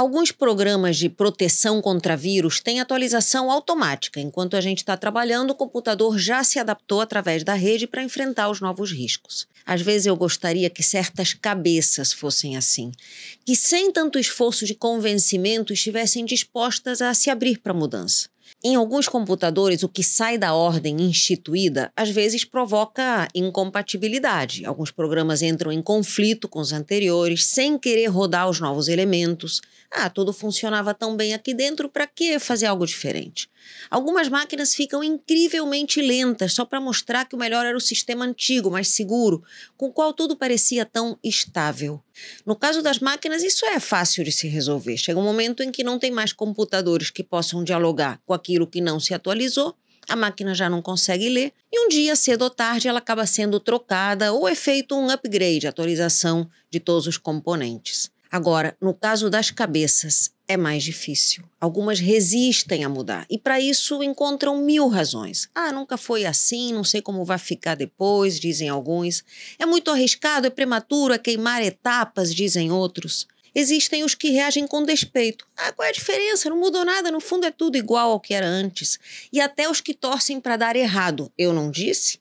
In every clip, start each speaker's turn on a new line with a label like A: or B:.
A: Alguns programas de proteção contra vírus têm atualização automática. Enquanto a gente está trabalhando, o computador já se adaptou através da rede para enfrentar os novos riscos. Às vezes eu gostaria que certas cabeças fossem assim, que sem tanto esforço de convencimento estivessem dispostas a se abrir para a mudança. Em alguns computadores, o que sai da ordem instituída às vezes provoca incompatibilidade. Alguns programas entram em conflito com os anteriores, sem querer rodar os novos elementos. Ah, tudo funcionava tão bem aqui dentro, para que fazer algo diferente? Algumas máquinas ficam incrivelmente lentas, só para mostrar que o melhor era o sistema antigo, mais seguro, com o qual tudo parecia tão estável. No caso das máquinas, isso é fácil de se resolver. Chega um momento em que não tem mais computadores que possam dialogar com aquilo aquilo que não se atualizou, a máquina já não consegue ler, e um dia, cedo ou tarde, ela acaba sendo trocada ou é feito um upgrade, atualização de todos os componentes. Agora, no caso das cabeças, é mais difícil. Algumas resistem a mudar e, para isso, encontram mil razões. Ah, nunca foi assim, não sei como vai ficar depois, dizem alguns. É muito arriscado, é prematuro, é queimar etapas, dizem outros. Existem os que reagem com despeito. Ah, qual é a diferença? Não mudou nada, no fundo é tudo igual ao que era antes. E até os que torcem para dar errado. Eu não disse?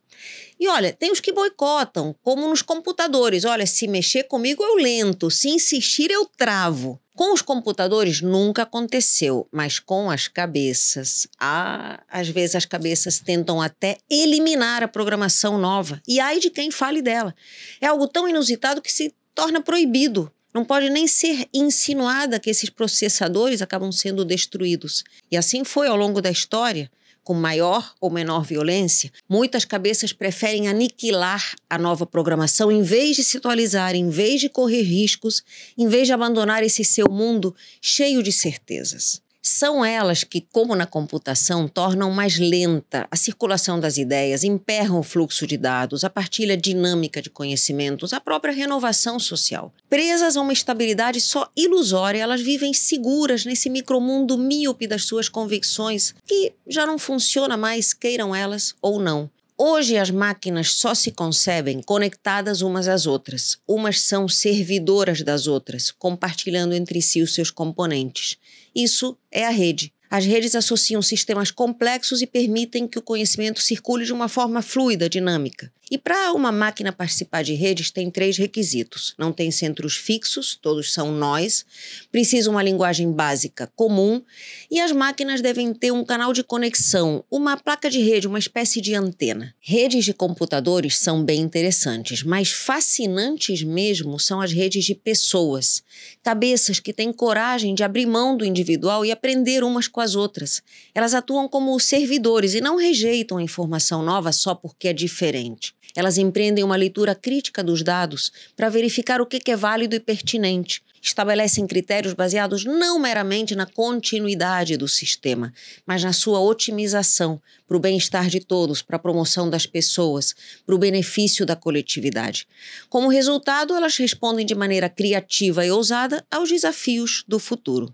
A: E olha, tem os que boicotam, como nos computadores. Olha, se mexer comigo eu lento, se insistir eu travo. Com os computadores nunca aconteceu, mas com as cabeças. Ah, às vezes as cabeças tentam até eliminar a programação nova. E ai de quem fale dela. É algo tão inusitado que se torna proibido. Não pode nem ser insinuada que esses processadores acabam sendo destruídos. E assim foi ao longo da história, com maior ou menor violência. Muitas cabeças preferem aniquilar a nova programação em vez de se atualizar, em vez de correr riscos, em vez de abandonar esse seu mundo cheio de certezas. São elas que, como na computação, tornam mais lenta a circulação das ideias, emperram o fluxo de dados, a partilha dinâmica de conhecimentos, a própria renovação social. Presas a uma estabilidade só ilusória, elas vivem seguras nesse micromundo míope das suas convicções, que já não funciona mais, queiram elas ou não. Hoje as máquinas só se concebem conectadas umas às outras. Umas são servidoras das outras, compartilhando entre si os seus componentes. Isso é a rede. As redes associam sistemas complexos e permitem que o conhecimento circule de uma forma fluida, dinâmica. E para uma máquina participar de redes, tem três requisitos: não tem centros fixos, todos são nós, precisa uma linguagem básica comum e as máquinas devem ter um canal de conexão, uma placa de rede, uma espécie de antena. Redes de computadores são bem interessantes, mas fascinantes mesmo são as redes de pessoas, cabeças que têm coragem de abrir mão do individual e aprender umas com as outras. Elas atuam como servidores e não rejeitam a informação nova só porque é diferente. Elas empreendem uma leitura crítica dos dados para verificar o que é válido e pertinente. Estabelecem critérios baseados não meramente na continuidade do sistema, mas na sua otimização para o bem-estar de todos, para a promoção das pessoas, para o benefício da coletividade. Como resultado, elas respondem de maneira criativa e ousada aos desafios do futuro.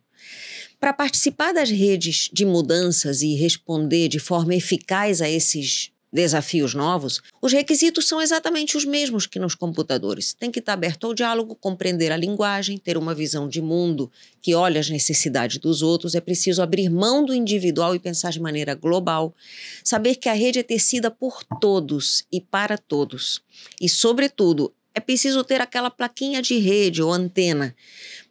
A: Para participar das redes de mudanças e responder de forma eficaz a esses desafios novos, os requisitos são exatamente os mesmos que nos computadores. Tem que estar aberto ao diálogo, compreender a linguagem, ter uma visão de mundo que olha as necessidades dos outros. É preciso abrir mão do individual e pensar de maneira global. Saber que a rede é tecida por todos e para todos. E, sobretudo, é preciso ter aquela plaquinha de rede ou antena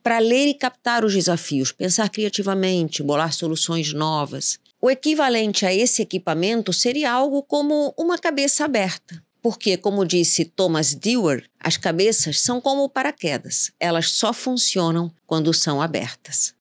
A: para ler e captar os desafios, pensar criativamente, bolar soluções novas. O equivalente a esse equipamento seria algo como uma cabeça aberta, porque, como disse Thomas Dewar, as cabeças são como paraquedas, elas só funcionam quando são abertas.